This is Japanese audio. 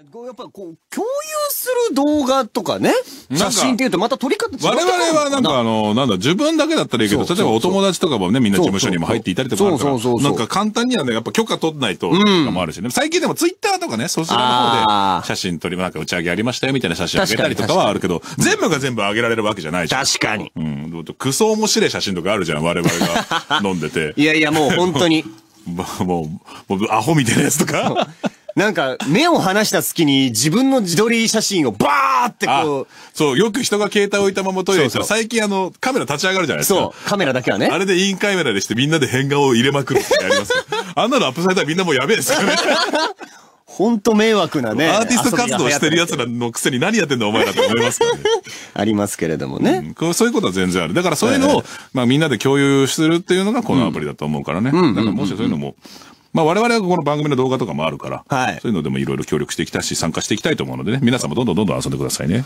やっぱこう、共有する動画とかね、写真っていうとまた撮り方違う。我々はなんかあの、なんだ、自分だけだったらいいけど、例えばお友達とかもね、みんな事務所にも入っていたりとかあるから、なんか簡単にはね、やっぱ許可取んないと、とかもあるしね。最近でもツイッターとかね、そちらの方で写真撮り、なんか打ち上げありましたよみたいな写真あげたりとかはあるけど、全部が全部あげられるわけじゃないじゃん。確かに。うん。クソ面白い写真とかあるじゃん、我々が 飲んでて。いやいや、もう本当に。もう、もう、アホみたいなやつとか。なんか、目を離した隙に自分の自撮り写真をバーってこう。そう、よく人が携帯置いたままトイレ行たら、最近あの、カメラ立ち上がるじゃないですか。そう、カメラだけはね。あれでインカメラでしてみんなで変顔を入れまくるってやります あんなのアップされたらみんなもうやべえですよね。ほんと迷惑なね。アーティスト活動してる奴らのくせに何やってんだお前らと思いますかね。ありますけれどもね、うん、そういうことは全然ある。だからそういうのを、まあみんなで共有するっていうのがこのアプリだと思うからね。だからもしそういうのも、まあ、我々はこの番組の動画とかもあるから、はい、そういうのでもいろいろ協力してきたし、参加していきたいと思うのでね、皆さんもどんどんどんどん遊んでくださいね。